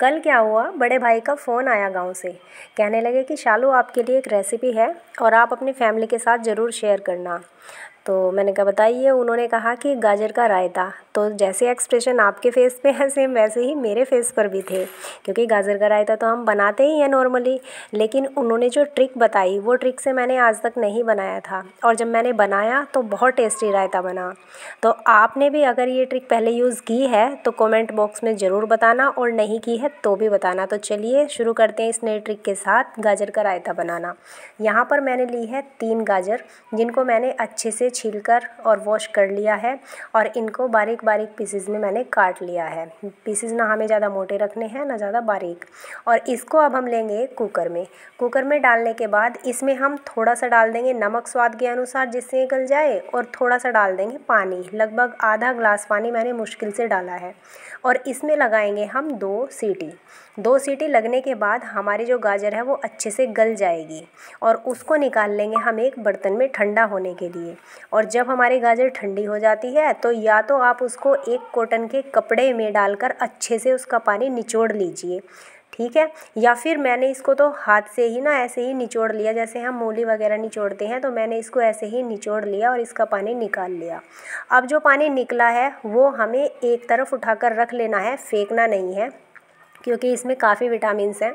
कल क्या हुआ बड़े भाई का फ़ोन आया गांव से कहने लगे कि शालू आपके लिए एक रेसिपी है और आप अपनी फैमिली के साथ ज़रूर शेयर करना तो मैंने कहा बताइए उन्होंने कहा कि गाजर का रायता तो जैसे एक्सप्रेशन आपके फेस पे है सेम वैसे ही मेरे फेस पर भी थे क्योंकि गाजर का रायता तो हम बनाते ही हैं नॉर्मली लेकिन उन्होंने जो ट्रिक बताई वो ट्रिक से मैंने आज तक नहीं बनाया था और जब मैंने बनाया तो बहुत टेस्टी रायता बना तो आपने भी अगर ये ट्रिक पहले यूज़ की है तो कॉमेंट बॉक्स में ज़रूर बताना और नहीं की है तो भी बताना तो चलिए शुरू करते हैं इस नए ट्रिक के साथ गाजर का रायता बनाना यहाँ पर मैंने ली है तीन गाजर जिनको मैंने अच्छे से छील कर और वॉश कर लिया है और इनको बारीक बारीक पीसेज में मैंने काट लिया है पीसेज ना हमें ज़्यादा मोटे रखने हैं ना ज़्यादा बारीक और इसको अब हम लेंगे कुकर में कुकर में डालने के बाद इसमें हम थोड़ा सा डाल देंगे नमक स्वाद के अनुसार जिससे गल जाए और थोड़ा सा डाल देंगे पानी लगभग आधा ग्लास पानी मैंने मुश्किल से डाला है और इसमें लगाएंगे हम दो सीटी दो सीटी लगने के बाद हमारी जो गाजर है वो अच्छे से गल जाएगी और उसको निकाल लेंगे हम एक बर्तन में ठंडा होने के लिए और जब हमारी गाजर ठंडी हो जाती है तो या तो आप उसको एक कॉटन के कपड़े में डालकर अच्छे से उसका पानी निचोड़ लीजिए ठीक है या फिर मैंने इसको तो हाथ से ही ना ऐसे ही निचोड़ लिया जैसे हम मूली वगैरह निचोड़ते हैं तो मैंने इसको ऐसे ही निचोड़ लिया और इसका पानी निकाल लिया अब जो पानी निकला है वो हमें एक तरफ उठाकर रख लेना है फेंकना नहीं है क्योंकि इसमें काफ़ी विटामिन हैं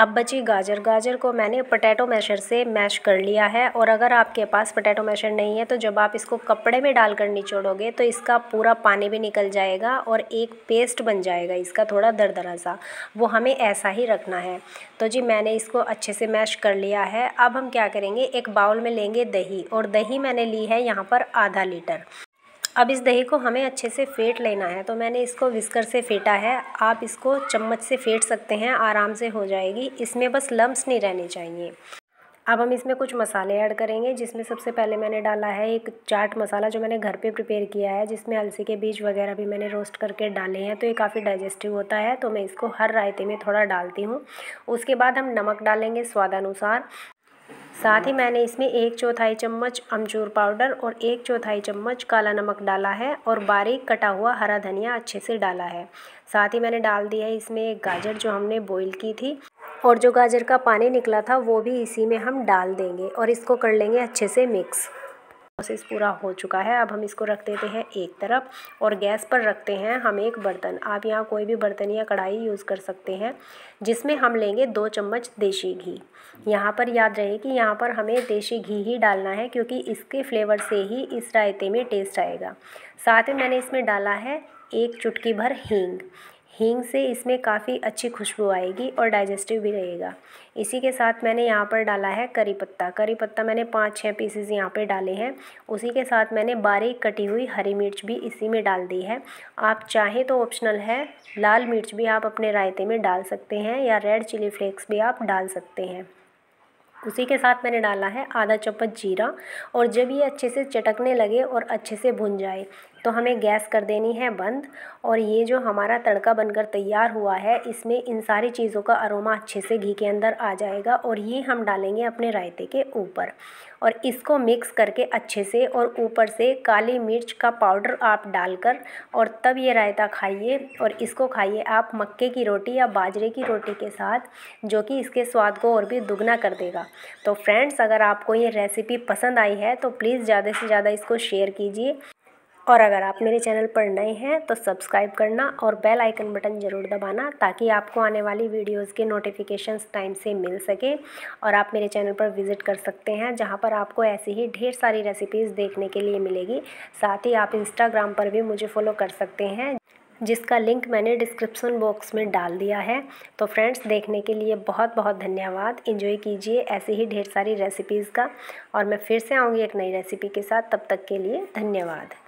अब बची गाजर गाजर को मैंने पोटैटो मैशर से मैश कर लिया है और अगर आपके पास पोटैटो मैशर नहीं है तो जब आप इसको कपड़े में डालकर निचोड़ोगे तो इसका पूरा पानी भी निकल जाएगा और एक पेस्ट बन जाएगा इसका थोड़ा दरदरा सा वो हमें ऐसा ही रखना है तो जी मैंने इसको अच्छे से मैश कर लिया है अब हम क्या करेंगे एक बाउल में लेंगे दही और दही मैंने ली है यहाँ पर आधा लीटर अब इस दही को हमें अच्छे से फेंट लेना है तो मैंने इसको विस्कर से फेंटा है आप इसको चम्मच से फेंट सकते हैं आराम से हो जाएगी इसमें बस लम्स नहीं रहने चाहिए अब हम इसमें कुछ मसाले ऐड करेंगे जिसमें सबसे पहले मैंने डाला है एक चाट मसाला जो मैंने घर पे प्रिपेयर किया है जिसमें अलसी के बीज वगैरह भी मैंने रोस्ट करके डाले हैं तो ये काफ़ी डाइजेस्टिव होता है तो मैं इसको हर रायते में थोड़ा डालती हूँ उसके बाद हम नमक डालेंगे स्वादानुसार साथ ही मैंने इसमें एक चौथाई चम्मच अमचूर पाउडर और एक चौथाई चम्मच काला नमक डाला है और बारीक कटा हुआ हरा धनिया अच्छे से डाला है साथ ही मैंने डाल दिया है इसमें एक गाजर जो हमने बॉईल की थी और जो गाजर का पानी निकला था वो भी इसी में हम डाल देंगे और इसको कर लेंगे अच्छे से मिक्स प्रोसेस पूरा हो चुका है अब हम इसको रख देते हैं एक तरफ और गैस पर रखते हैं हम एक बर्तन आप यहाँ कोई भी बर्तन या कढ़ाई यूज़ कर सकते हैं जिसमें हम लेंगे दो चम्मच देशी घी यहाँ पर याद रहे कि यहाँ पर हमें देसी घी ही डालना है क्योंकि इसके फ्लेवर से ही इस रायते में टेस्ट आएगा साथ में मैंने इसमें डाला है एक चुटकी भर हींग हींग से इसमें काफ़ी अच्छी खुशबू आएगी और डाइजेस्टिव भी रहेगा इसी के साथ मैंने यहाँ पर डाला है करी पत्ता करी पत्ता मैंने पाँच छः पीसेस यहाँ पर डाले हैं उसी के साथ मैंने बारीक कटी हुई हरी मिर्च भी इसी में डाल दी है आप चाहें तो ऑप्शनल है लाल मिर्च भी आप अपने रायते में डाल सकते हैं या रेड चिली फ्लेक्स भी आप डाल सकते हैं उसी के साथ मैंने डाला है आधा चम्मच जीरा और जब ये अच्छे से चटकने लगे और अच्छे से भुन जाए तो हमें गैस कर देनी है बंद और ये जो हमारा तड़का बनकर तैयार हुआ है इसमें इन सारी चीज़ों का अरोमा अच्छे से घी के अंदर आ जाएगा और ये हम डालेंगे अपने रायते के ऊपर और इसको मिक्स करके अच्छे से और ऊपर से काली मिर्च का पाउडर आप डालकर और तब ये रायता खाइए और इसको खाइए आप मक्के की रोटी या बाजरे की रोटी के साथ जो कि इसके स्वाद को और भी दुगना कर देगा तो फ्रेंड्स अगर आपको ये रेसिपी पसंद आई है तो प्लीज़ ज़्यादा से ज़्यादा इसको शेयर कीजिए और अगर आप मेरे चैनल पर नए हैं तो सब्सक्राइब करना और बेल आइकन बटन ज़रूर दबाना ताकि आपको आने वाली वीडियोस के नोटिफिकेशंस टाइम से मिल सके और आप मेरे चैनल पर विज़िट कर सकते हैं जहां पर आपको ऐसी ही ढेर सारी रेसिपीज़ देखने के लिए मिलेगी साथ ही आप इंस्टाग्राम पर भी मुझे फॉलो कर सकते हैं जिसका लिंक मैंने डिस्क्रिप्सन बॉक्स में डाल दिया है तो फ्रेंड्स देखने के लिए बहुत बहुत धन्यवाद इन्जॉय कीजिए ऐसी ही ढेर सारी रेसिपीज़ का और मैं फिर से आऊँगी एक नई रेसिपी के साथ तब तक के लिए धन्यवाद